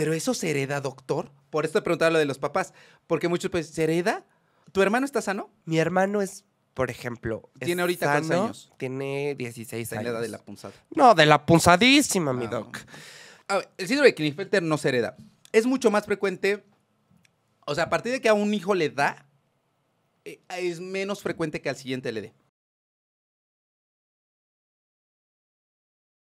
Pero eso se hereda, doctor. Por esto preguntaba lo de los papás, porque muchos pues se hereda. ¿Tu hermano está sano? Mi hermano es, por ejemplo, ¿tiene ahorita cuántos años? Tiene 16 años. la de la punzada. No, de la punzadísima, mi ah, doc. el síndrome de Klinefelter no se hereda. Es mucho más frecuente. O sea, a partir de que a un hijo le da, eh, es menos frecuente que al siguiente le dé.